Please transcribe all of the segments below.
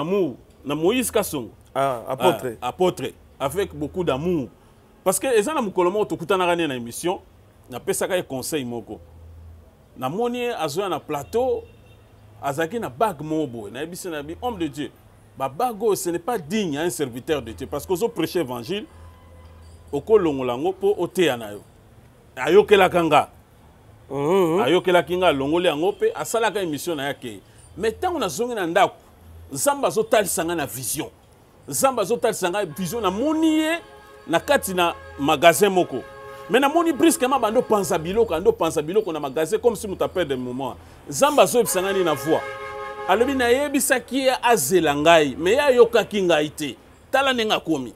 amour, na Moïse apôtre. Ah, ah, avec beaucoup d'amour. Parce que les gens qui ont été dans émission, ils ont fait conseil Moko. Na ont na plateau, bag mobile, na ebisi na bi homme de Dieu. Ba bago ce n'est pas digne à un serviteur de Dieu parce que ont évangile l'évangile, okolongola la mpo na yo la la Ils ont Ils emission na mais tant Ils ont fait na nda nzambe azotalisa ngai na vision nzambe azotalisa ngai vision namoni ye na kati na magasin moko me namoni briskema bando panza biloko ando panza biloko na magasin comme si moto aperde moment nzambe azoyebisa ngai nini na voi alobi nayebisaki ye azela ngai me ye ayokaki ngai te tala ndenge akomi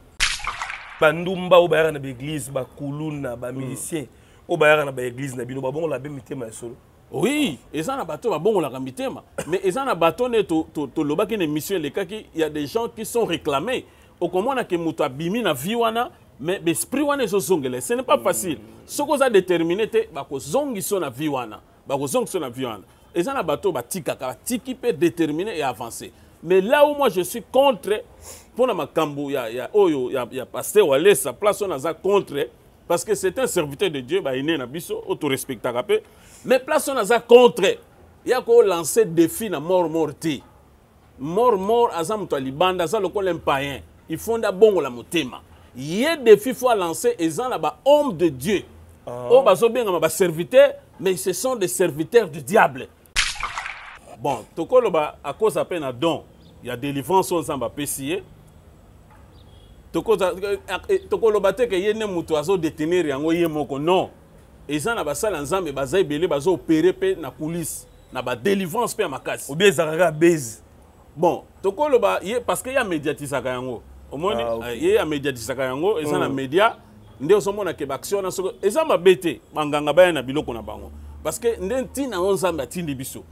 bandumba oyo bayaka na baeglize bakuluna bamilisien mm. oyo bayaka na baeglize na bino babongola be mitema ya solo oui eza na bato babongolaka mitema mais eza na bato nde tolobaki na Il y ya des gens qui sont réclamés okomona ke moto abimi na vie wana mais besprit wana ezozongela ce n'est pas facile soki oza déterminé te bakozongiso na vie wana bakozongiso na vie wana eza na bato batikaka batiki mpe déterminé et avancer. mais là où moi je suis contre mpona makambo ya oyo ya paster walesa place wana aza contre parce que c'est un serviteur de Dieu, bah, il est biso, autorespecté. Mais place on a ça contre. Il y a qu'on lance défi na mort morté. Mort mort Azam muto libanda le lokolo païens. Ils font à bongo la motema. Yé défi faut lancer ils ont là bas homme de Dieu. Ah. Oh bah, sont bien ma bah, bah, serviteur mais ce sont des serviteurs du diable. Bon, le ba à cause à peine à don. Il y a délivrance on zamba pécier. Eh, eh, tokoloba te ke ye nde moto azodetenir yango ye moko non eza na basala nzambe baza ebele bazoopere mpe na coulisse na badelivrance mpe ya makasi obie ezalaka base bon tokoloba ye parce que ye amediatisaka yango omoni ah, okay. Eh, ye amediatisaka yango eza mm. na media nde ozomona ke baaction wana soko eza mabe te banganga baya na biloko na bango parce que nde na yango nzambe atindi biso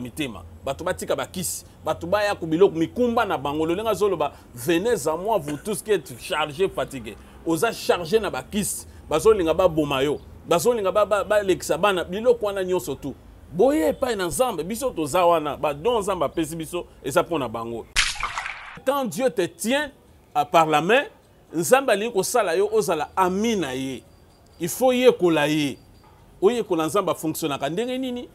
mitema batuba tika bakisi bato baya mikumba na bango lolenge zolo. venez à moi vous tous qui êtes chargés fatigué oza chargé na bakisi bazolinga ba bomayo bazolinga ba ba, ba, bana biloko wana nyoso tout boye epai na nzambe biso toza wana badon nzambe pesi biso eza mpo na bango quand dieu te tient à par la main nzamba liko sala yo ozala ami na ye il faut yekola ye oyekola nzambe afonctionnaka ndenge nini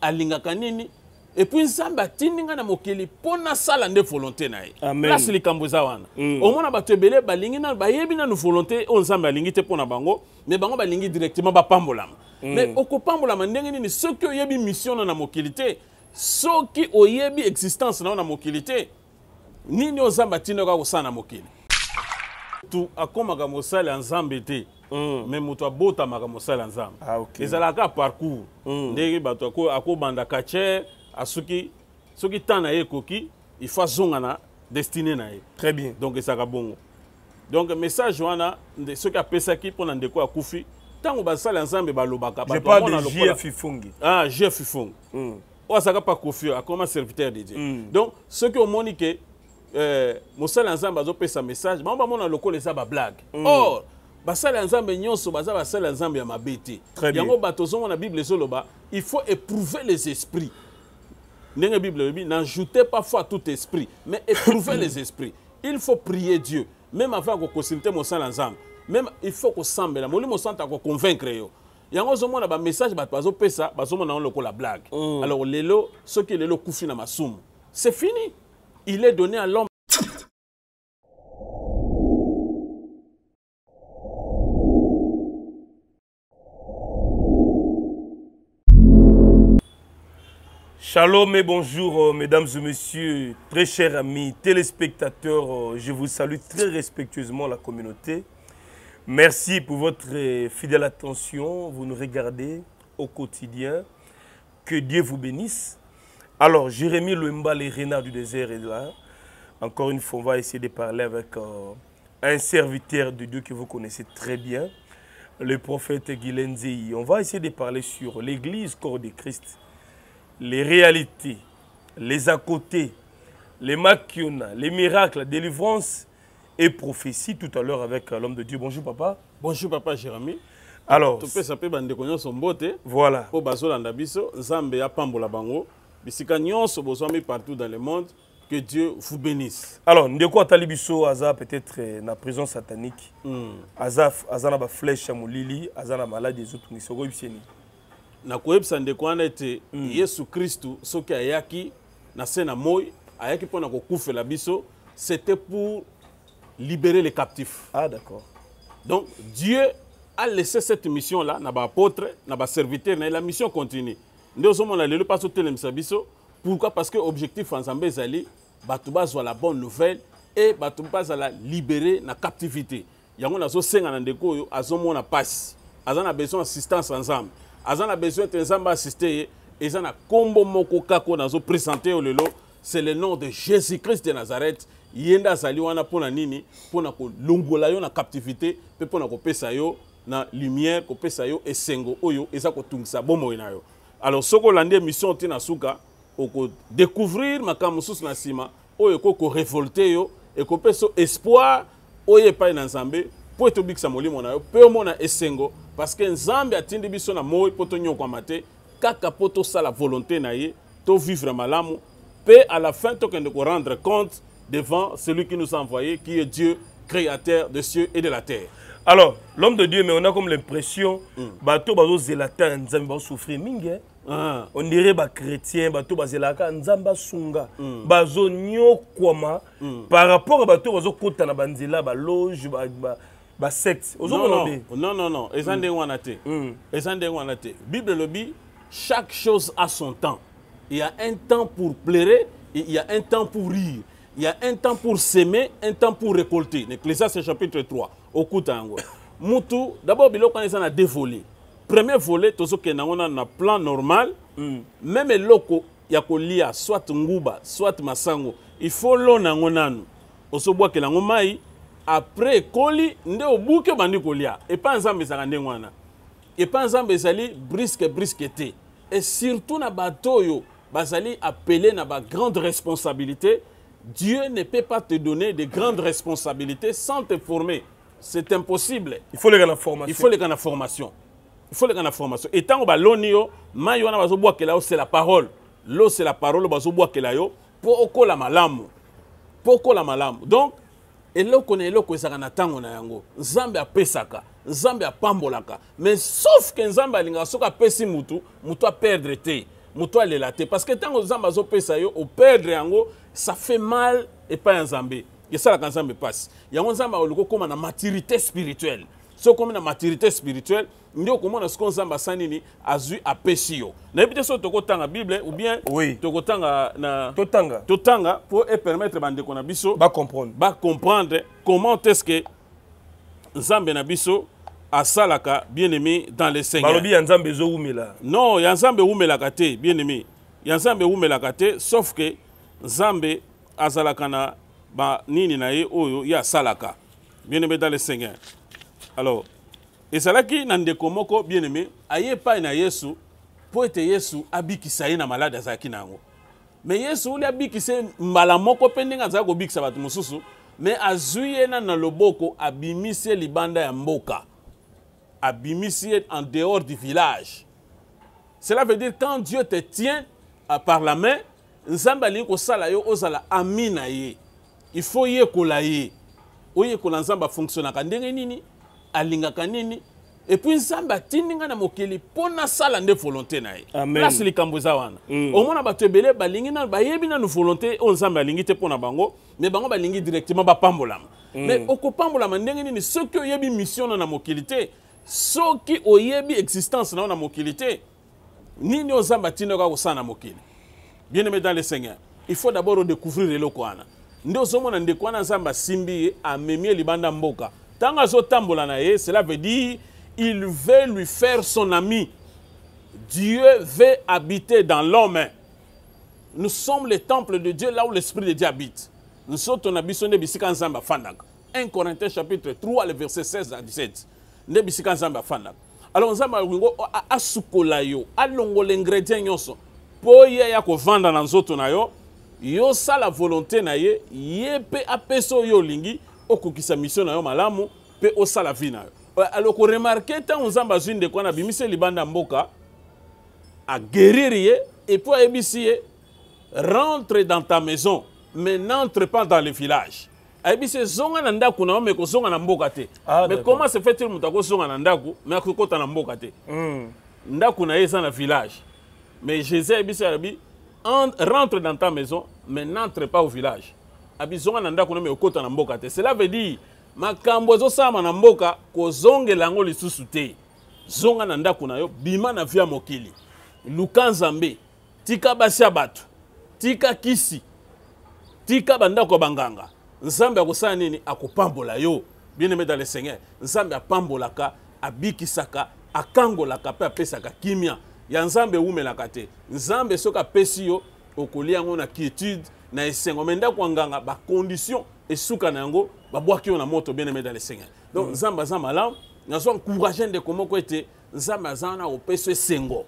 alingaka nini epuis nzambe atindi ngai na mokili mpo nasala nde volonté na ye place likambo eza wana mm. omona bato ebele balingi nanu bayebi nanu volonté oyo nzambe alingi te mpo na bango mais bango balingi directement bapambolama mm. mais okopambolama ndenge nini soki oyebi mission na na mokili te soki oyebi existence na yo na mokili te nini oyo nzambe atindi yo kaka kosala na mokili tu akomaka mosala ya nzambe te me mm. moto abotamaka mosala nzambe ah, ezalaka parcours mm. ndenge bato banda kache asuki soki ntan na ye ekoki il fa zongana destiné na ye très bien donc ezalaka bongo donc message wana soki apesaki mpo na ndeko akufi ntango basala ya nzambe ah jef fungi mm. oyo azalaka pa kofi akoma serviteur de dieu donc soki omoni ke eh, mosala ya nzambe azopesa message bango bamona lokola eza bablage or basali ya nzambe nyonso baza basali nzambe ya mabete yango bato ozomona bible ba, il faut éprouver les esprits ndenge bible elobi n'ajoutez pas foi à tout esprit mais éprouvez les esprits il faut prier dieu même avant mon sang nzambe même il faut qu'on mon molimo sante convaincre yo yango message ozomona bamessage bato bazopesa bazomona yango la blague mm. alors lelo soki lelo okufi na masum. c'est fini il est donné à l'homme Shalom et bonjour euh, mesdames et messieurs, très chers amis téléspectateurs, euh, je vous salue très respectueusement la communauté. Merci pour votre euh, fidèle attention, vous nous regardez au quotidien. Que Dieu vous bénisse. Alors, Jérémy Louemba, les Rénard du désert est là. Encore une fois, on va essayer de parler avec un serviteur de Dieu que vous connaissez très bien, le prophète Guilenzei. On va essayer de parler sur l'église corps de Christ les réalités, les à côté, les maquiona, les miracles, la délivrance et prophétie tout à l'heure avec euh, l'homme de Dieu. Bonjour papa. Bonjour papa Jérémie. Alors, topesa mpe bandeko nyonso beauté. voilà. Pour bazolanda ndabiso, nzambe pambola bango bisika nyonso bozwami partout dans le monde que Dieu vous bénisse. Alors, ndeko atali aza peut-être euh, na prison satanique. Mm. Aza aza na ba flèche ya molili, aza na maladie ezotungisoko na ndeko wana ete mm. yesu kristu soki ayaki na sena na moi ayaki pona kokufela biso c'était pour libérer les captifs ah, d'accord donc dieu a laissé cette mission là na apôtre na serviteur na la mission continue nde ozomona lelo mpasi otelemisa biso pourquoi parce que objectif nzambe ezali ba bazwa la bonne nouvelle e bato bazala libérer na captivité yango nazosenga na ndeko oyo azomona passe aza na besoin assistance ya aza na besoin ete nzambe asiste ye eza na nkombo moko kaka oyo nazopresente yo lelo c'est le nom de jésus christ de nazareth ye nde azali wana mpo na nini mpo na kolongola yo na captivité mpe mpo na kopesa yo na lumière kopesa yo esengo oyo eza kotungisa bomoi na yo alors soki olandi émission te na suka okodécouvrir makambo mosusu na nsima oyo ekoki korevolte yo ekopesa yo espoir oyo epai na nzambe mpo etobikisa molimo na yo mpe omona esengo que nzambe atindi biso na moi au tonyokwama kaka poto sala volonté na ye vivre malamu pe à la fin tokende rendre compte devant celui qui nous a envoyé qui est dieu créateur des cieux et de la terre alors l'homme de dieu mais on a comme l'impression hmm. bato bazozela ta nzambe souffrir. mingi hein. ah. on dirait chrétiens, bato bazelaka bazo asunga hmm. bazonyokwama hmm. par rapport a bato bazokota na loge ba, basecte secte be non non non eza ndenge hmm. wana te hmm. eza ndenge wana te bible chaque chose a son temps il y a un temps pour pleurer il y a un temps pour rire il y a un temps pour semer un temps pour récolter ecclésiaste chapitre 3 okuta yango mutu d'abord biloko wana eza na deux volets premier volet tozokende yango nano na plan normal hmm. même eloko ya kolia soit nguba soit masango il faut lona yango nanu ozobwakela yango mai après koli nde obuki bandi kolia epa nzambe ezalaka ndenge wana pas nzambe ezali briske brisque brisqueté et surtout na batoyo bazali appelé na grande responsabilité dieu ne peut pas te donner de grandes responsabilités sans te former c'est impossible il faut les la formation il faut les la formation il faut leka la formation etango baloni yo mai wana bazobwakela yo c'est la parole lo c'est la parole bazobwakela yo pourquoi la malamu pourquoi la malamu donc eloko na eloko ezalaka na ntango na yango nzambe apesaka nzambe apambolaka mais sauf ke nzambe alingaka soki apesi mutu mutu aperdre te mutu alela te parce que ntango nzambe azopesa yo operdre yango ça fait mal epai ya nzambe esalaka nzambe mpasi yango nzambe akoki kokóma na maturité spirituelle ce qu'on a maturité spirituelle nde okomona ce qu'on asali nini azwi apesi yo nayebi te soki tokotanga bible ou bien oui. tokotanga na totanga totanga mpo epermettre bandeko na biso ba comprendre comment est ce que nzambe na biso salaka bien aimé dans les seigneurs balobi ya nzambe ezowumela non ya nzambe ewumelaka katé bien aimé ya nzambe ewumelaka katé sauf que nzambe salaka na banini na ye oyo ye salaka bien aimé dans les seigneurs alors ezalaki na ndekomoko moko bien aimé aye pas na yesu mpo ete yesu abikisa ye na malade zaaki na ngo. Mais yesu uli abikisa ye mbala malamoko mpe za ko kobikisa bato Mais me azwi na loboko abimisi libanda ya mboka abimisi en dehors du village cela veut dire quand dieu te tient par la main nzamba liko salayo yo ozala amina ye il faut yé ko ye oyekola nzambe afonctionnaka ndenge nini alingaka nini epui nzambe atindi ngai na mokili mpo nasala nde volonté na ye plasi likambo eza wana mm. omona bato ebele balingi nanu bayebi nanu volonté oyo nzambe alingi te mpo na bango me bango balingi directement bapambolama mm. me okopambolama ndenge nini soki oyebi mission na na mokili te soki oyebi existence na yo na mokili te nini oyo nzambe atindi yoka kosala na mokili bien aimé dans le seigneur il faut d'abord odécouvrir eloko wana nde ozomona ndeko wana nzambe asimbi ye amemi ye libanda mboka Cela veut dire il veut lui faire son ami. Dieu veut habiter dans l'homme. Nous sommes le temple de Dieu là où l'Esprit de Dieu habite. Nous sommes ton temples de Bissikanzamba Fandak. 1 Corinthiens chapitre 3, le verset 16 à 17. Nebissikanzamba Fandak. Alors, Nzamba Wingo à sukola à a longo l'ingrédient yonso. Po ye ya ko vanda nan zoto yo, yo sa la volonté na ye, ye pe apeso yo lingi, okokisa mission na yo malamu mpe osala vi na yo alokoremarke ntango tant azwi ndeko de abimisi bimise libanda mboka a ye et pour ye rentre dans ta maison mais n'entre pas dans le village ayebisi zonga na ndaku na yo me na mboka te ah, mais comment se fait-il que akozonga na ndaku me mais na mboka te mm. ndako na na village mais jésus a dit, rentre dans ta maison mais n'entre pas au village abizonga na ndako na me okota na mboka te cela veut dire makambo ezosalama na mboka kozongela yango lisusu te zonga na ndako na yo bima na vi ya mokili luka nzambe tika basi ya bato tika kisi tika bandako ya banganga nzambe akosala nini akopambola yo bien-aimé dans le seigneur nzambe apambolaka abikisaka akangolaka mpe apesaka kimia ya nzambe ewumelaka te nzambe soki apesi yo okolia yango na quiétude na esengo menda kwanganga ba nganga esuka na yango babwaki yo na moto bien aimé dans le seigneur donc mm. nzambe aza malamu nazo encourage ndeko moko ete nzambe aza ce kopesa yo esengo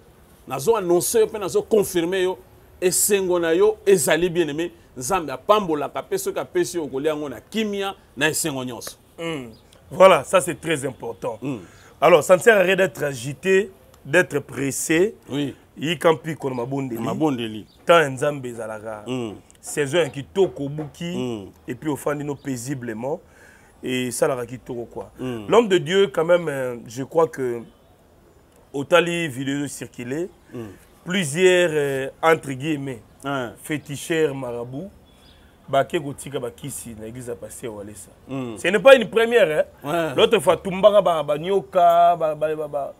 nazo annonce yo mpe confirmer yo esengo na yo ezali bien aimé nzambe pambola mpe ce apesi ce okolia na kimia na esengo nyoso mm. voilà ça c'est très important mm. alors ça ne sert à rien d'être agité d'être pressé oui yikampi kona mabondeli mabondeli tant nzambe zalaka mm saison qui toquent au bouki mm. et puis au de nous paisiblement et ça, qui toque quoi mm. l'homme de dieu quand même euh, je crois que tali vidéo vidéos mm. plusieurs euh, entre guillemets mm. féticheurs marabout Baké kotika bakisi na a passé au mm. ce n'est pas une première hein? l'autre fois tumba ba ba, ba, ba, ba,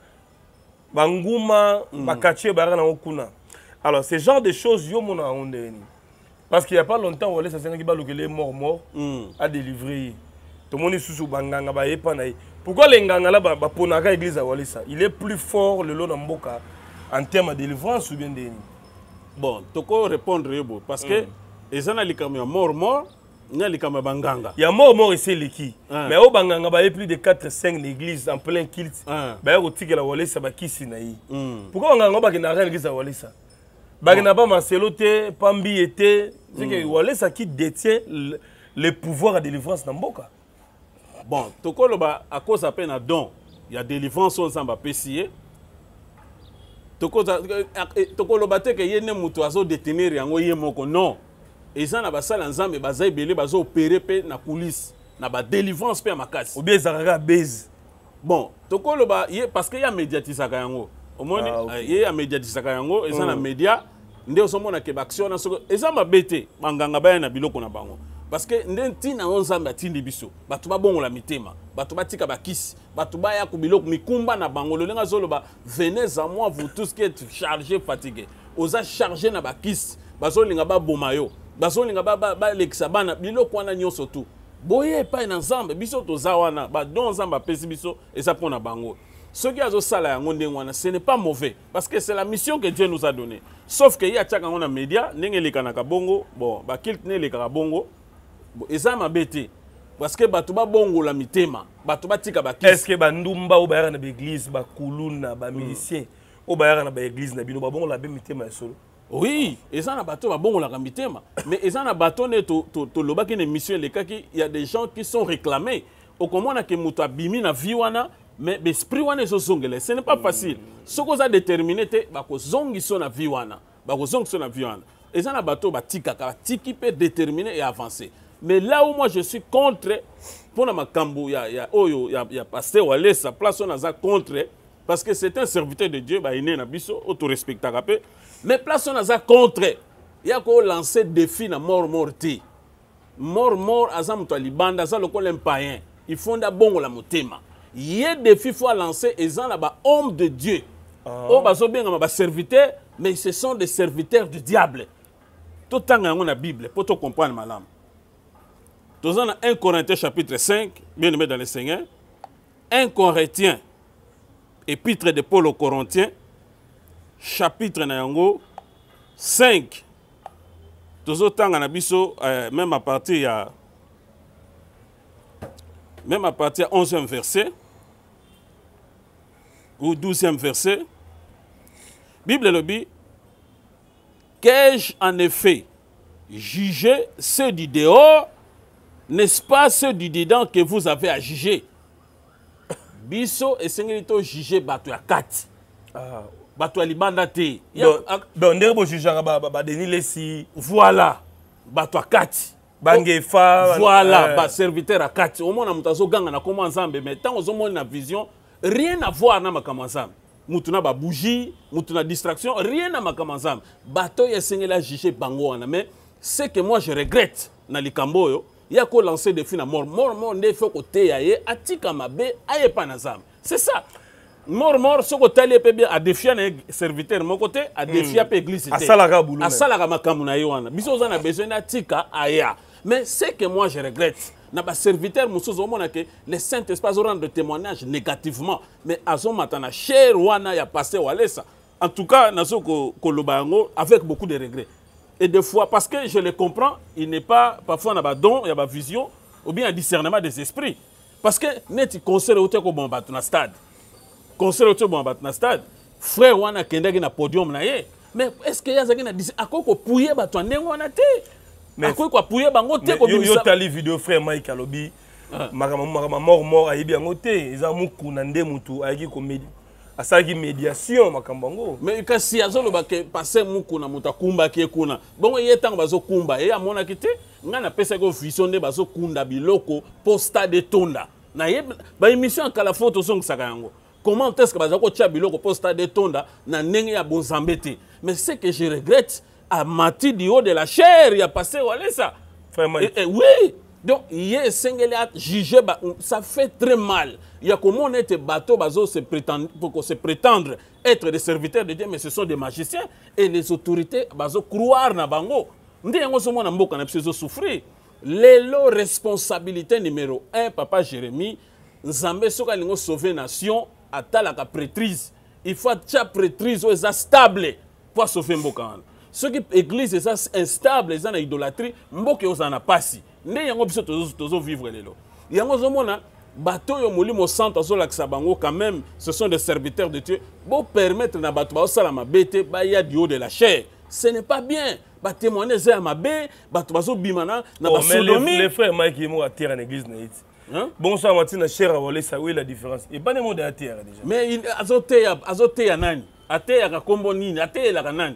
banguma mm. bakatie bayaka Okuna. alors ce genre de choses yo mona yango ndeni parce qu'il n'y a pas longtemps wale qui balukele mort mort mm. délivrer. ye tomoni susu banganga bayepana ye pourquoi lenganga la baponaka à ya il est plus fort le na mboka en terme de délivrance ou bien ndeni bon peux répondre que les parce que mm. eza morts, likambo ya mort mort na likambo ya banganga ya mort mort qui. Mm. mais au banganga a plus de 4 5 l'église en plein kilt baye kotikela walesa bakisi na ye pourquoi banganga oyo bakendaka église ya walesa bakenda ba marcelo te pambi ye te seke mm. walesaki détien le pouvoir ya délivrance na mboka bon tokoloba akosa mpe na don ya délivrance oyo nzambe apesi ye eh, eh, tokoloba te ke ye nde moto azodetenir yango ye moko non eza na basali ya nzambe baza ebele bazoopere mpe na coulisse na badélivrance mpe ya makasi obie ezalaka bese bon tokoloba ye parce que ye amédiatisaka yango omoni ah, okay. Eh, ye amédiatisaka yango eza mm. na média nde ozomona ke baaction na soko eza mabe te banganga baya na biloko na bango parce que nde ntina yango nzambe atindi biso bato babongola mitema bato batika bakisi bato baya ku biloko mikumba na bango lolenge azoloba venez a moi vous tous qui êtes chargé fatigué oza chargé na bakisi bazolinga baboma yo bazolinga balekisa ba, ba, bana biloko wana nyonso tu boye epai na nzambe biso toza wana badon nzambe apesi biso eza mpo na bango Ce qui a ce n'est pas mauvais. Parce que c'est la mission que Dieu nous a donnée. Sauf que y a des médias, les Kanakabongo, bon, bah, les bongo, et ça m'a bêté. Parce que Batouba Bongo la mitema, batuba Tika Bakis. Est-ce que Bandoumba ou kuluna, l'église, Bakuluna, Bamilicien, ou Bayana l'église, ba bongo la mitema solo? Oui, ils ont bateau à la mitema. Mais ils ont bateau to to to lobaki ne mission les qui il y a des gens qui sont réclamés. Au comment que mutabimi na viwana mais l'esprit wana zongele ce n'est pas facile soki a déterminé te bakozongiso na vie wana bakozongiso na vie wana eza na bato batikaka batiki mpe déterminer et avancer mais là où moi je suis contre pona makambu ya, ya oyo ya, ya paster sa place wana aza contre parce que c'est un serviteur de dieu iné na biso otorespectaka mpe mais place wana aza contre ya lancer défi na mort mort mort mort azam to libanda za lokole lokola un fonda bongo la motema il y a des défis qui fois lancé ils là-bas hommes de Dieu oyo ah. des serviteurs, mais ce sont des serviteurs du diable Tout totanga a la bible pour tout comprendre, malamu toza a 1 corinthiens chapitre 5 bien aimé dans le seigneur 1 corinthiens épître de paul aux corinthiens chapitre 5 autant na biso euh, même à partir de même à partir 11e verset au e verset, Bible le dit, qu'ai-je en effet jugé ceux du dehors, n'est-ce pas ceux du dedans que vous avez à juger? Biso et Sengerito jugé batu à 4. Ah. Batu à libanda te. Donc, ndere bo jugeanga ba ba Denis Lessi. Voilà. Batu à 4. bangefa voilà 4 au moins, omona moto azoganga na koma nzambe mai ntango ozomoni na vision rien à voir na makambo mutuna ba bougie babougie distraction rien na makambo bato ya singela ajuge bango wana mais ce que moi je regrette na likambo oyo ya kolancer defi à mort mort mort nde côté y'a ye atika mabe aye na n'azam. c'est ça mort mort ce côté ye mpe bien adefia défier ye serviteur moko te a mpe hmm. église te asalaka makambo makamuna yo wana biso za na besoin nde atika aya mais ce que moi je regrette na ba serviteur mosusu que les le saint esprit de témoignage négativement mais azomata matana, cher wana ya passé walesa en tout cas nazo koloba yango avec beaucoup de regrets et des fois parce que je le comprends il n'est pas parfois na don ya vision ou bien un discernement des esprits parce que neti concert au koboma de na stade concert au koboma de na stade frère wana qui na podium na podium. mais est ce que y a na akoki kopuye bato ya ndenge le podium akoki koapuye bango te koyotali video frère mike alobi ah. makambo mormor ayebi yango te eza mokuna nde motu ayaki asalaki médiation makambo yango mais kasi azoloba ke pase mokuna moto akumbaki ye kuna bongo ye ntango bazokumba ye amonaki te ngai napesaki ofisio nde bazokunda biloko mpo stade etonda nayebi baémission ya kala fo tozongisaka yango comment est ce que baza kotia biloko mpo stade etonda na ndenge ya bonzambe te mais ce que je regrette a mati du haut de la chair Il a passé walesa et, et, oui donc ye esengeli ajuge bah, ça fait très mal Il y a comment on ete bateau, bah, Pour se prétendre être des serviteurs de dieu mais ce sont des magiciens et les autorités bah, ont na bango nde yango ozomona mboka na biso responsabilité numéro 1 papa jérémy nzambe soki sauver la nation la prêtrise il faut atia prêtrise oyo stable Pour sauver mboka qui église ça instable eza na idolâtrie mboka oza na pasi nde yango biso tozovivre lelo yango zomona bato oyo molimo centre azolakisa bango quand même ce sont des serviteurs de dieu permettre na bato bazosala ma te ba ya haut de la chair ce n'est pas bien ma eza ya mabe bato bimana na oh, les frères mike moi à terre en église na ye ti hein? bongosala mati na chair où est la différence Et ebane moda ya terre déjà mais azoteya nani ateyaka nkombo nini la nani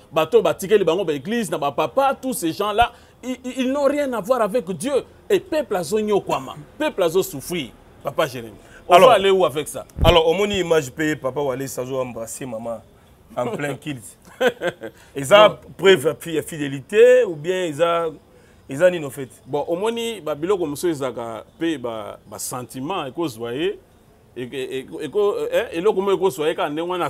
bato batikeli bango ba na papa tous ces gens là ils, n'ont rien à voir avec Dieu et peuple a peuple papa Jérémy. on alors, va aller où avec ça alors moni image payé papa Wallace embrasser maman en plein kilt ont preuve la fidélité ou bien ils ont nini fait bon et babiloko et et et et et et on a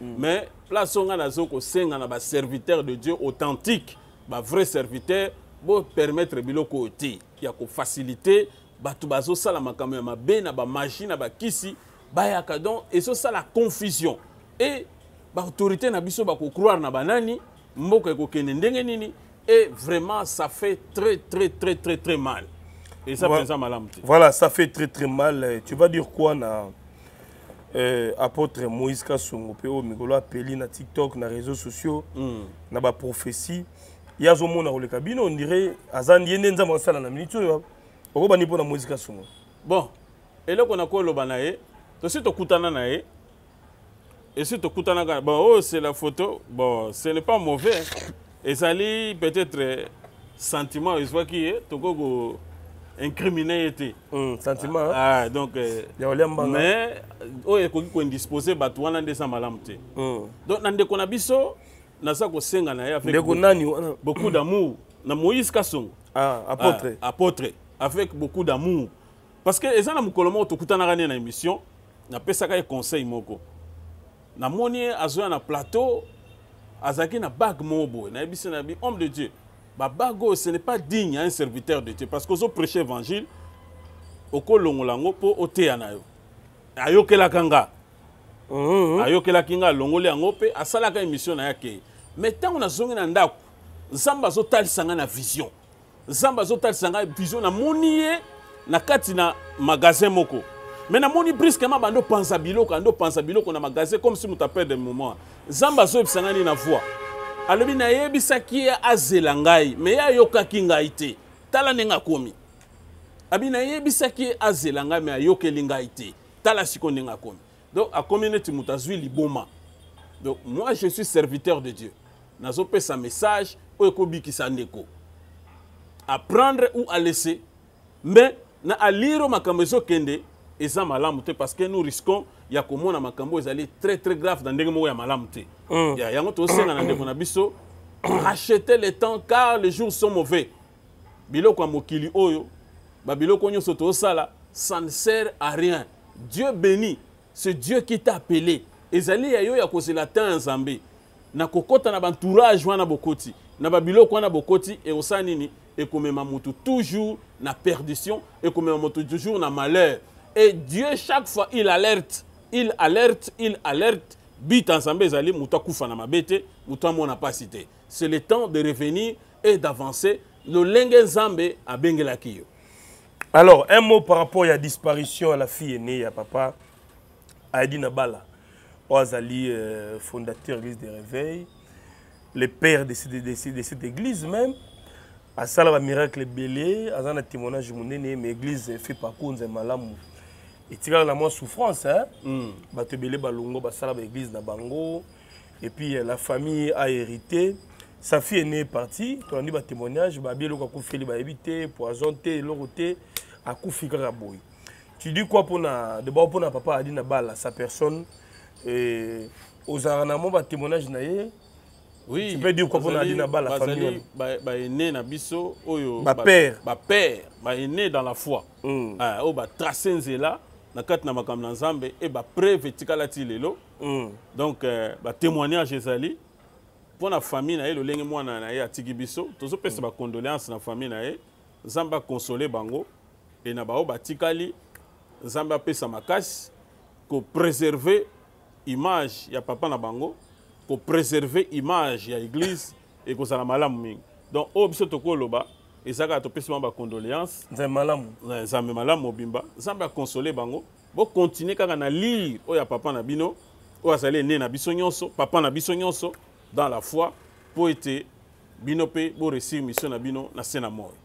Mm. mais place on a na zo ko na serviteur de Dieu authentique ba vrai serviteur pour permettre biloko y a ko faciliter bato bazo sala makambo la mabe na ba machine na ba kisi et ça ça la confusion et ba autorité na biso ba ko croire na banani mboka ekokende ndenge nini et vraiment ça fait très très très très très mal et ça voilà, ça fait très très mal tu vas dire quoi na euh, apôtre moïse kasongo mpe oyo mikolo apeli na tiktok na réseaux sociaux mm. na baprophétie ye azomona koleka bino ondire aza ye nde nzambe asala na miniti oyo okobani mpo na moïse kasongo bon eloko na koloba na ye tosi tokutana na ye esi tokutanaka bon oyo c'est la photo bon ce n'est pas mauvais ezali peut-être sentiment ezwaki ye tokoki incriminé ye te hmm, sentiment ah, donc euh, mais oyo ekoki koindispose bato wana nde eza malamu te hmm. donc na ndeko na biso naza kosenga na ye avec beaucoup d'amour na moïse kasongo apôtre ah, ah, apôtre avec beaucoup d'amour parce que eza na mokolo moko tokutanaka nde na émission napesaka ye conseil moko namoni ye azoya na plateau azalaki na bag moko boye nayebisi na yebi homme de dieu babago ce n'est pas digne à un serviteur de Dieu parce qu'ozo prêcher évangile okolongola yango mpo oteya na yo que la kinga mhm. nga alongoli yango mpe asalaka émission na Mais tant on a nazongi na ndako nzambe azotalisa sanga na vision Zamba Zotal sanga vision na ye na kati na magasin moko mai namoni bando bandopanza biloko andopanza qu'on na magasin comme si moto aperde moment Zamba azoyebisa nga ni na voix. alobi nayebisaki ye azela ngai me ye ayokaki ngai te tala ndenge akomi abi nayebisaki ye azela ngai me ayokeli ngai te tala siko ndenge akomi donc akomi neti moto azwi liboma donc moi je suis serviteur de dieu nazopesa message oyo ekobikisa ndeko aprendre ou alaisser me na aliro makambo ezokende Et ça te parce que nous risquons moi komona makambo ezali très très grave dans a ya mm. a yango tosenga na ndeko na biso mm. racheter le temps car les jours sont mauvais mokili oyo nyonso osala ça ne sert à rien dieu béni c'est dieu qui t'a appelé ya yo ya kozela temps zambi na kokota na bantourage wana bokoti na na bokoti e nini e toujours na perdition ekomema motu toujours na malheur et Dieu, chaque fois, il alerte, il alerte, il alerte. ensemble, pas cité. C'est le temps de revenir et d'avancer. Le Lengen à Bengelakiyo. Alors, un mot par rapport à la disparition de la fille aînée, à papa, Edina Bala, Oazali, euh, fondateur de l'église des réveils, le père de cette, de, cette église même, à Salava Miracle Belé, à un témoignage mon mais l'église fait par contre malamu etikaka na moins souffrance hein, mm. bato ebele balongo basala église na bango et puis eh, la famille a hérité sa fille est née partie tolandi batémoignage babi eloko akufeli bayebi te poison te eloko te akufi kaka boy tu dis quoi pour mpona d'abord na papa a dit na bala sa personne ozalaka na mwa témoignage na ye oui, tu peux dire quoi pour na dit na Abba, la famille père Nabiso, Oyo, bah Bapère, Baéné dans la foi. Mm. Ah, oh, bah, là na na makam na nzambe e bapreve etikala ti lelo mm. donc euh, témoignage ezali pour la famille na ye lolenge mwana na atiki biso ba condoléances na famille na e nzambe bango et na batikali nzambe pesa makasi préserver image ya papa na bango préserver image ya église ekozala malamu mingi donc biso eza kaka topesi bango bacondoléance nzambe malamu nzambe malamu mobimba nzambe akonsole bango bokontinue kaka na lire oyo ya papa na bino oyo azali ene na biso nyonso papa na biso nyonso dans la foi mpo ete bino mpe boresir mission na bino na se na moyi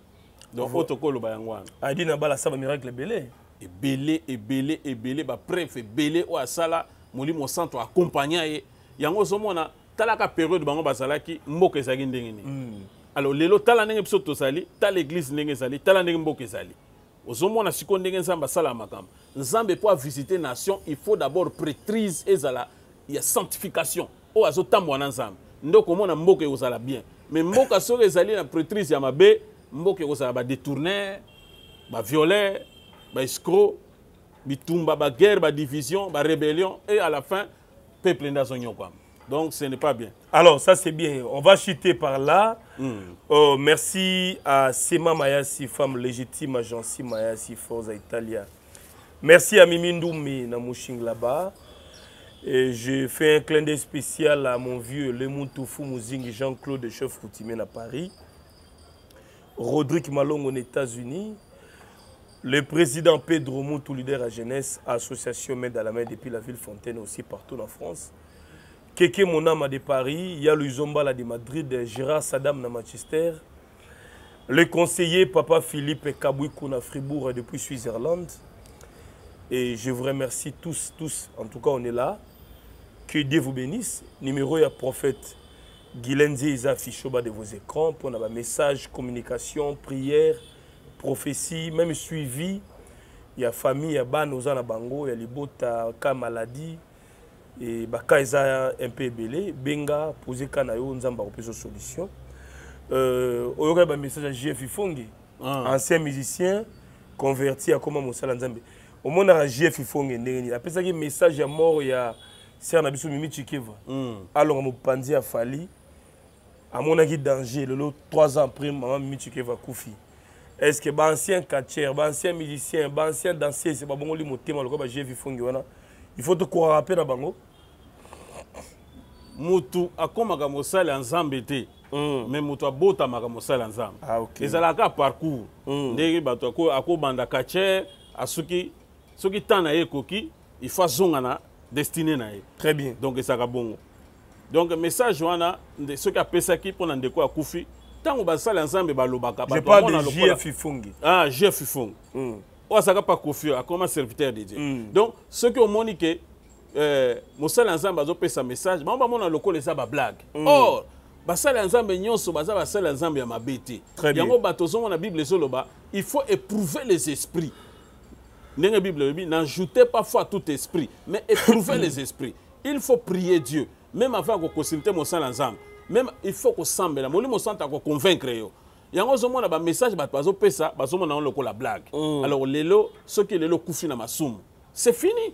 donc oyo tokoloba yango wana adi na bala asa bamiracle ebele ebele ebele ebele baprefe ebele oyo asala molimo centre akompagne ye yango ozomona talaka periode bango bazalaki mboka ezalaki ndenge nini mm. alors lelo tala ndenge biso tozali tala église ndenge ezali tala ndenge mboka ezali ozomona sikoyo ndenge nzambe asalaka makambo nzambe mpo visiter nation il faut d'abord prêtrise ezala ya sanctification oyo azotambola na nzambe nde okomona mboka ekozala bien mais mboka soki ezali na prêtrise ya mabe ba ekozala badétourner ba guerre, bitumba division, ba rébellion et à la fin peuple nde azonyokwama donc ce n'est pas bien. Alors ça c'est bien. On va chuter par là. Hmm. Oh, merci à Sema Mayasi, femme légitime, agence Mayasi Forza Italia. Merci à Mimindoumi Namouching, là-bas. Et je fais un clin d'œil spécial à mon vieux Lemoutoufou Mouzing Jean-Claude Chef Coutumé à Paris. Rodrigue Malong aux États-Unis. Le président Pedro Moutou, leader à jeunesse, association Main à la main depuis la ville Fontaine aussi partout en France. Keke Monama de Paris, il y a le Zombala de Madrid, Gérard Saddam de Manchester, le conseiller Papa Philippe Kabouikou na Fribourg depuis Suisse-Irlande. Et je vous remercie tous, tous, en tout cas on est là. Que Dieu vous bénisse. Numéro le prophète Guilenzi Isaac de vos écrans pour avoir message, communication, prière, prophétie, même suivi. Il y a famille, il y a ban, il y a libota, cas maladie. e baka eza un peu ebele benga pose ka na yo nzambe akopesa solution euh, oyoka bamessage ya jf fongi ah. ancien musicien converti akoma mosala nzambe omonaka jf fongi ndenge nini apesaki message ya mort ya ser na biso mimi chikeva mm. alonga mopanzi afali amonaki danger lelo 3 ans après mama mimi chikeva akufi estce que baancien catcher baancien musicien baancien dansese babongoli motema lokola bajf fongi wana il faut tokoka mpe à bango motu akómaka mosala ya nzambe te me mm. moto abotamaka mosala ya nzambe ah, ezalaka parcours mm. ndenge bato akobanda kacher à soki qui na ye ekoki il faut azonga na destine na très bien donc ezalaka bon. donc message wana soki apesaki mpona ndeko akufi ntango basala ya nzambe balobaka je parle de jf ah jf fungi mm oyo pas mpa à comment serviteur de dieu mm. donc qui ont que euh, Moussa Lanzam a nzambe son message mais on va mon dans le eza bablage mm. or basala ya nzambe nyonso baza basala ya nzambe Y a te yango bato la bible ezoloba il faut éprouver les esprits Dans la bible dit, n'ajoutez pas foi à tout esprit mais éprouvez les esprits il faut prier dieu même avant qu'on consulte mosala ya nzambe même il faut kosambela molimo santo akoconvaincre yo yango ozomona bamessage bato bazopesa bazomona yango la blague mm. alors lelo soki lelo okufi na masumu c'est fini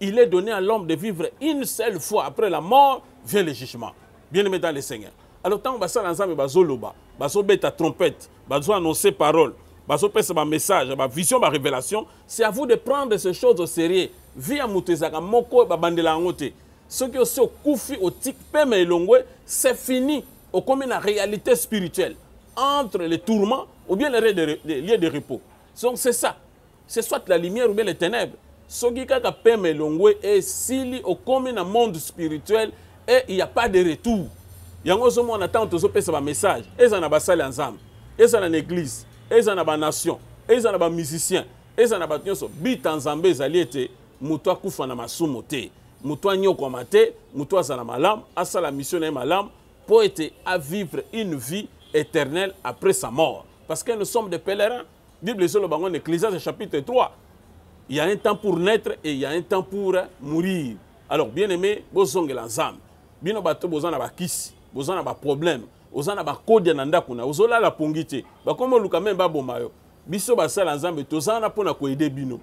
il est donné à l'homme de vivre une seule fois après la mort vient le jugement bien aimé dans le seigneur alors ntango basala nzambe bazoloba bazobeta trompette annoncer parole ma vision, ma révélation. c'est à vous de prendre ces choses au sérieux vi ya moto ezalaka moko babandela yango se soki au okufi otiki pema elongwe c'est fini combien la réalité spirituelle entre les tourments ou bien les lieux de repos. Donc c'est ça. C'est soit la lumière ou bien les ténèbres. Ce qui est longwe est au monde spirituel et il n'y a pas de retour. Yango zomo on attend tozo pesa un message. Et na ba salle ensemble. Et ça église. nation. Et na ba musicien. Et ça ba bit akufa na te. à vivre une vie éternel après sa mort. Parce que nous sommes des pèlerins. Bible le chapitre 3. Il y a un temps pour naître et il y a un temps pour mourir. Alors, bien aimé, bozonge l'ensemble. Bien bato besoin ba kisi, besoin ba problème, bozana ba code na un ozola la pongite. Ba komo luka même ba bomayo. Biso ba sala vous avez pona ko bino.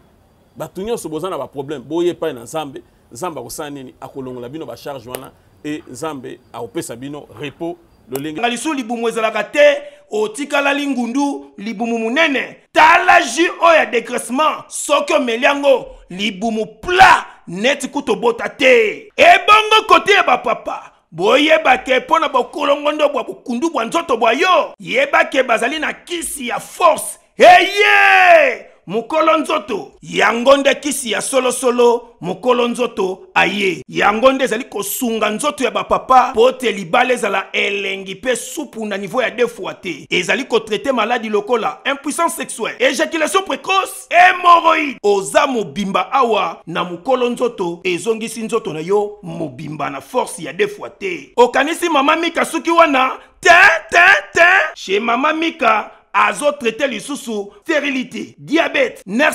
Ba so ba problème, boye pa ensemble. ni ko la bino ba charge wana et zambe a opesa bino repos lo lisu libumu libumweza te otikala lingundu libumu monene tala ju oya ya degressement meliango libumu pla neti kutobota te ebongo kote boye ba boyebake mpo na bokolongondo bwa bokundu bwa nzoto bwa yo yebake bazali na kisi ya force eye Mukolonzoto, nzoto yango kisi ya solo solo, nzoto aye Yangonde zali ko sunganzoto nzoto ya bapapa papa ete libala zala elengi pe soupou na nivo ya fois te ezali kotraite maladi lokola impuissance sexuelle éjaculation précoce Hémorroïde oza bimba awa na mokolo nzoto ezongisi nzoto na yo bimba na force ya fois te okanisi mama mika sukiwana, wana te te te chez mama mika sous-sous, stérilité diabète nerf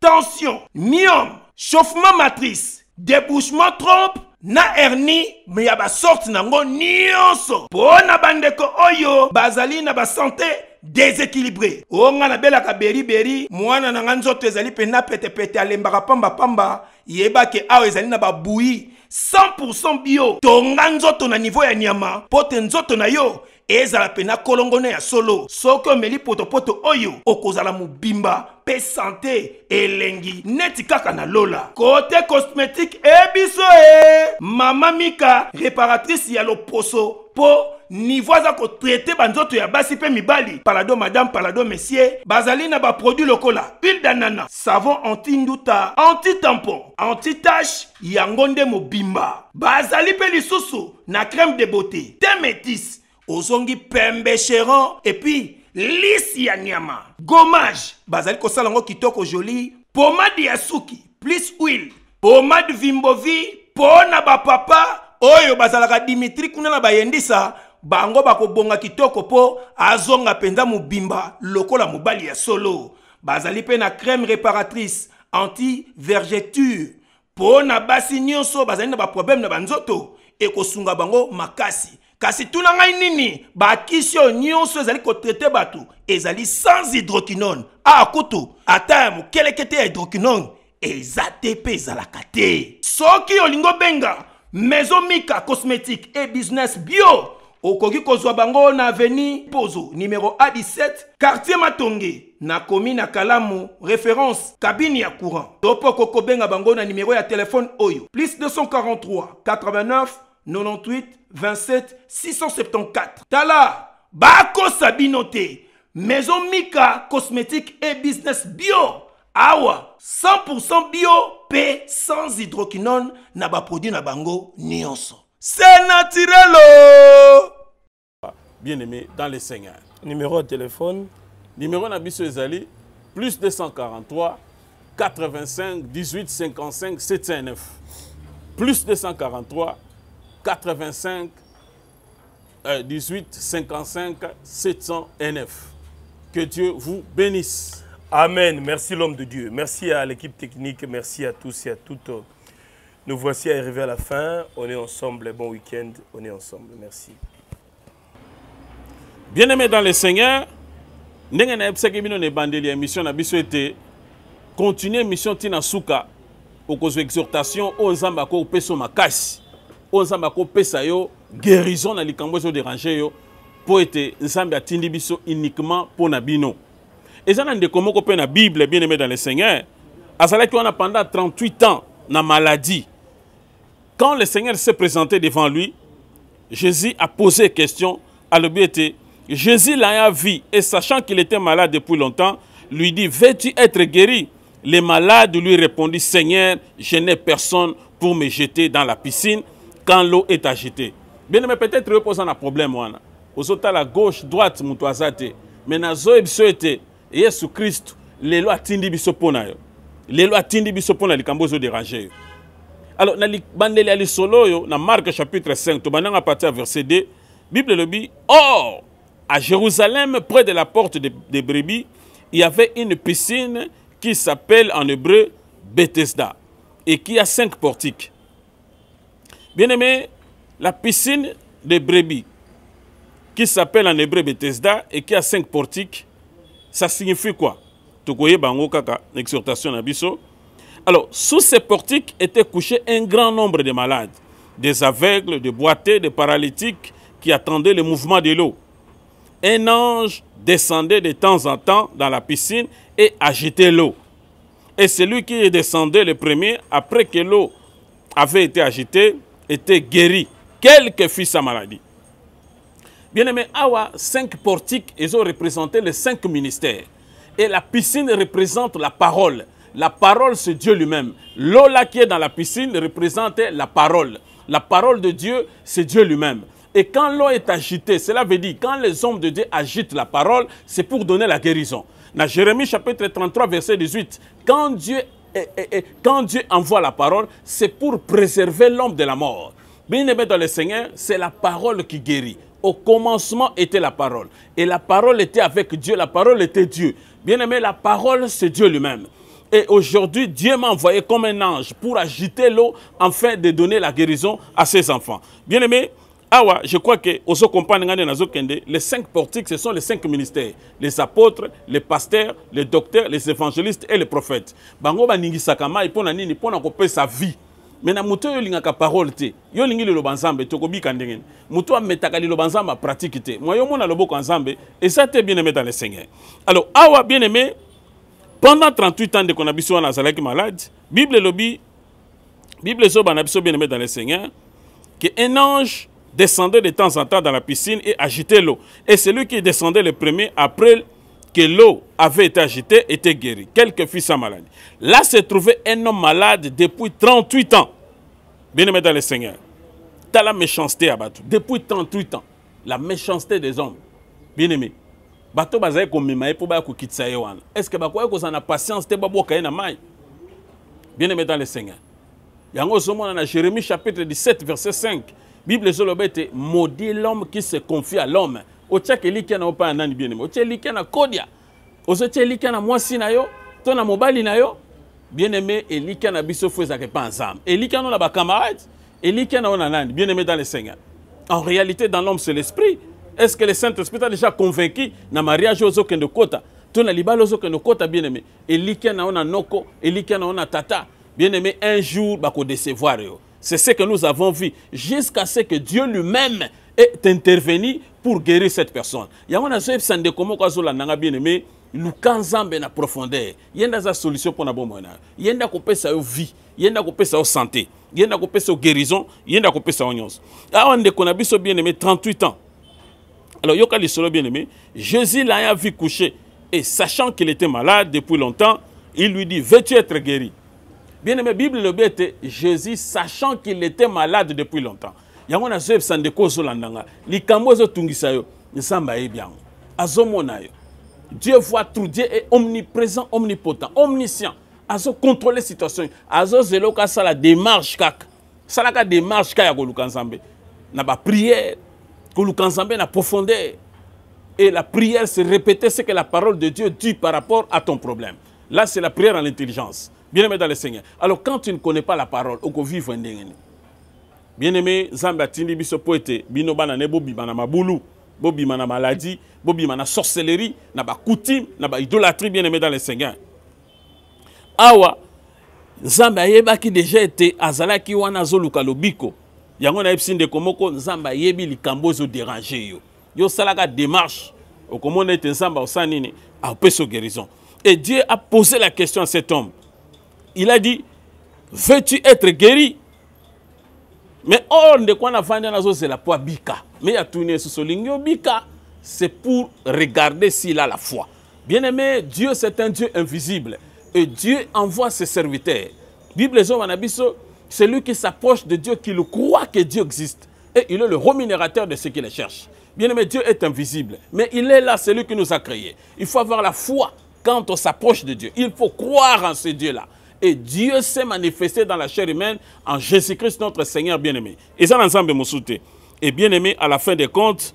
tension myome chauffement matrice débouchement trompe na hernie me ya basorte nango nyonso mpo na bandeko oyo bazali na santé, déséquilibré o nga beri beri. mwana na nga nzoto pete pete petepete alembaka pambapamba yebake awe zali naba boui, 100% bio tonga nzoto na niveau ya nyama pote nzoto na yo ezala pena solo. ya solo soki meli potopoto oyo okozala mobimba mpe sante elengi neti kaka lola kote cosmétique ebiso e mama mika réparatrice ya loposo mpo niveau aza banzo banzoto ya basi mi mibali palado madame palado messier bazali na produit lokola huile danana savon anti-nduta anti-tampon anti-tache yango nde bimba, bazali mpe lisusu na crème de beauté te métise ozongi pembe cheron puis lisi ya nyama gomage bazali kosala yango kitoko joli pomade yasuki plus huile pomade vimbovi Pona ba papa oyo bazalaka dimitri kuna na yendisa bango bakobonga kitoko po, azonga mpenza bimba lokola mobali ya solo bazali na crème réparatrice anti vergeture mpo na basi nyonso bazali na na banzoto ekosunga bango makasi kasi tout ngai nini bakisi se zali ezali kotraite batu, ezali sans hydroquinone A ah, kutu à terme mokeleke est ya hydroquinone eza te mpe ezalaka te soki benga, lingobenga maison mika cosmétique e business bio ko kozwa bango na aveni pozo numéro a17 quartier matonge na komi na kalamu référence kabini ya courant Topoko mpo bango na nimero ya téléphone oyo plus 243 89 98 27 674 tala bako sabinote, maison mika cosmétique et business bio awa 100% bio p sans hydroquinone na produit na bango c'est C'est oh! bien aimé dans les seigneur numéro de téléphone numéro na ezali plus 243 85 18 55 79... plus 243 85 18 55 NF. Que Dieu vous bénisse. Amen. Merci l'homme de Dieu. Merci à l'équipe technique. Merci à tous et à toutes. Nous voici arrivés à la fin. On est ensemble. Bon week-end. On est ensemble. Merci. Bien-aimés dans le Seigneur, continuer la yebisaki bino nous ebandeli émission na biso continue mission Tina suka okozwa exhortation zamba ko Peso Makas oyo nzambe pesa yo guérison na likambo ezoderange yo peut-être ete nzambe atindi biso uniquement mpo Et bino eza ndeko moko mpe na bible bien aimé dans le seigneur azalaki a pendant 38 ans na maladie quand le seigneur s'est présenté devant lui jésus a posé question à l'objet. jésus l'a vu et sachant qu'il était malade depuis longtemps lui dit veux-tu être guéri Les malades lui répondit seigneur je n'ai personne pour me jeter dans la piscine quand l'eau est agitée. Bien mais peut-être que posez un problème. Osota la gauche, droite, mutu Mais Mais nazo ebiso ete, Yesu Christ, lelo atindi biso pona yo. Lelo atindi biso pona les zo déranger yo. Alors, na bandele ali solo yo, na Marc chapitre 5, to bananga partir verset 2, Bible le dit, Or, à Jérusalem, près de la porte des brebis, il y avait une piscine qui s'appelle en hébreu Bethesda et qui a cinq portiques. Bien aimé, la piscine des brebis, qui s'appelle en hébreu Bethesda et qui a cinq portiques, ça signifie quoi exhortation Alors, sous ces portiques étaient couchés un grand nombre de malades, des aveugles, des boiteux, des paralytiques qui attendaient le mouvement de l'eau. Un ange descendait de temps en temps dans la piscine et agitait l'eau. Et celui qui descendait le premier, après que l'eau avait été agitée, était guéri, quelle que fût sa maladie. Bien-aimé, Awa, cinq portiques, ils ont représenté les cinq ministères. Et la piscine représente la parole. La parole, c'est Dieu lui-même. L'eau là qui est dans la piscine représente la parole. La parole de Dieu, c'est Dieu lui-même. Et quand l'eau est agitée, cela veut dire quand les hommes de Dieu agitent la parole, c'est pour donner la guérison. Dans Jérémie chapitre 33, verset 18, quand Dieu et, quand Dieu envoie la parole, c'est pour préserver l'homme de la mort. Bien-aimé dans le Seigneur, c'est la parole qui guérit. Au commencement était la parole. Et la parole était avec Dieu, la parole était Dieu. Bien-aimé, la parole, c'est Dieu lui-même. Et aujourd'hui, Dieu m'a envoyé comme un ange pour agiter l'eau afin de donner la guérison à ses enfants. Bien-aimé, awa je crois que aux compagnons ngani nazokende les cinq portiques ce sont les cinq ministères les apôtres les pasteurs les docteurs les évangélistes et les prophètes bango baningisaka mai pona nini kope sa vie mais na moto oyo olingaka parole te yo olingi liloba nzambe tokobika ndenge nini moto ametaka liloba nzambe apratike te mwa yo mona loboko ya et ça te bien aimé dans le seigneur alors awa bien aimé pendant 38 ans de na biso wana azalaki malade bible lobi, bible so na bien aimé dans le seigneur que un ange descendait de temps en temps dans la piscine et agitait l'eau. Et celui qui descendait le premier après que l'eau avait été agitée était guéri, quelle que fût sa maladie. Là se trouvait un homme malade depuis 38 ans. Bien-aimé dans le Seigneur, tu as la méchanceté à battre. Depuis 38 ans, la méchanceté des hommes. Bien-aimé, bato bazali komema ye mpo baya est ce que bakoya kozala na patience te baboka na bien aimé dans le seigneur Il y a yango ozomona na jérémie chapitre 17 verset 5 bible ezoloba ete maudit l'homme qui se confie à l'homme otiaka elikya na pas un ya nani bien aimé Au elikya na kodia au elikya na mwasi na yo to na mobali na yo bien aimé elikya na biso fo ezalaka epa nzambe elikya no na bacamarade elikya na yo na nani bien aimé dans le seigneur en réalité dans l'homme c'est l'esprit est-ce que le saint-esprit t'a déjà convaincu na mariage oyo ozokende kota to na libala ozokende kota bien aimé Et na yo noko et na yo tata bien aimé un jour décevoir yo c'est ce que nous avons vu jusqu'à ce que Dieu lui-même ait intervenu pour guérir cette personne. Yamana Zeb a Mokazola Nanga bien aimé, luka na profondeur Yenda a une solution pour na bon na yo ye nde yo vie Yenda nde akopesa yo santé Yenda nde akopesa yo guérison Yenda nde akopesa yo nyonso de ndeko na biso bien aimé 38 ans alors yoka lisolo bien aimé jésus la vu couché et sachant qu'il était malade depuis longtemps il lui dit veux-tu être guéri bien aimé bible le bête jésus sachant qu'il était malade depuis longtemps yango tungisa yo bien dieu voit tout dieu est omniprésent omnipotent omniscient la situation zeloka sa la démarche a ka démarche kaya ya koluka na na prière koluka nzambe na profondeur et la prière c'est répéter ce que la parole de dieu dit par rapport à ton problème là c'est la prière en intelligence Bien-aimé dans le Seigneur. Alors, quand tu ne connais pas la parole, on peut vivre Bien-aimé, Zamba Tindi biso poete, bino banane bobi mabulu, bobi maladie, bobi sorcellerie, naba ba naba idolâtrie, bien-aimé dans le Seigneur. Awa, Zamba yeba qui déjà été azala wana zoluka lobiko. Yango na epsi de komoko Zamba yebi likambo zo déranger yo. Yo salaka démarche, okomone ete Zamba osanini, a peso guérison. Et Dieu a posé la question à cet homme il a dit, veux-tu être guéri Mais on de quoi c'est la foi bika. Mais a tourné sous bika, c'est pour regarder s'il a la foi. Bien aimé, Dieu c'est un Dieu invisible et Dieu envoie ses serviteurs. Bible c'est celui qui s'approche de Dieu, qui le croit que Dieu existe. Et il est le remunérateur de ceux qui le cherchent. Bien aimé, Dieu est invisible, mais il est là, celui qui nous a créés. Il faut avoir la foi quand on s'approche de Dieu. Il faut croire en ce Dieu-là et Dieu s'est manifesté dans la chair humaine en Jésus-Christ notre Seigneur bien-aimé. Et ça, l'ensemble est Et bien-aimé, à la fin des comptes,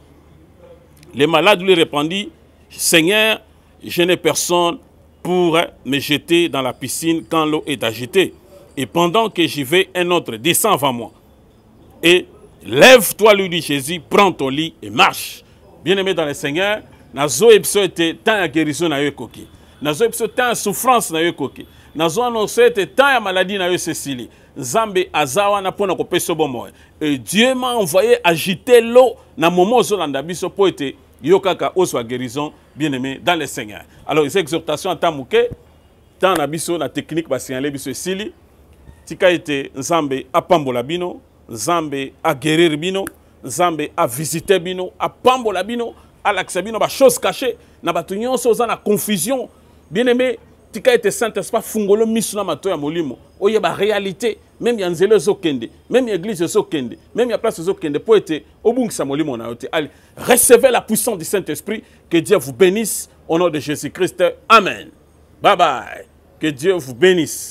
les malades lui répondit, Seigneur, je n'ai personne pour me jeter dans la piscine quand l'eau est agitée. Et pendant que j'y vais, un autre descend avant moi. Et lève-toi, lui dit Jésus, prends ton lit et marche. Bien-aimé dans le Seigneur, nazo était tant guérison na eu coquet. Nazo souffrance na nazwanonso ete temps ya maladie na yo Cecily nzambe Azawa na pona na peso bomoi e dieu ma envoyé agiter l'eau na momo ozolanda biso po ete yo kaka ozwa guérison bien aimé dans le seigneur alors les exhortations ata moke temps na biso na technique basignale biso esili tika ete nzambe apambola bino nzambe guérir bino nzambe avisite bino apambola bino alakisa bino chose cachée na batunyo so za na confusion bien aimé tika ete saint-esprit Fungolo miso na Molimo. ya molimo oyeba réalité Même ya nzela ezokende même ya église kende même ya place kende mpo ete obungisa molimo na yo à recevez la puissance du saint-esprit que dieu vous bénisse au nom de jésus-christ amen bye bye que dieu vous bénisse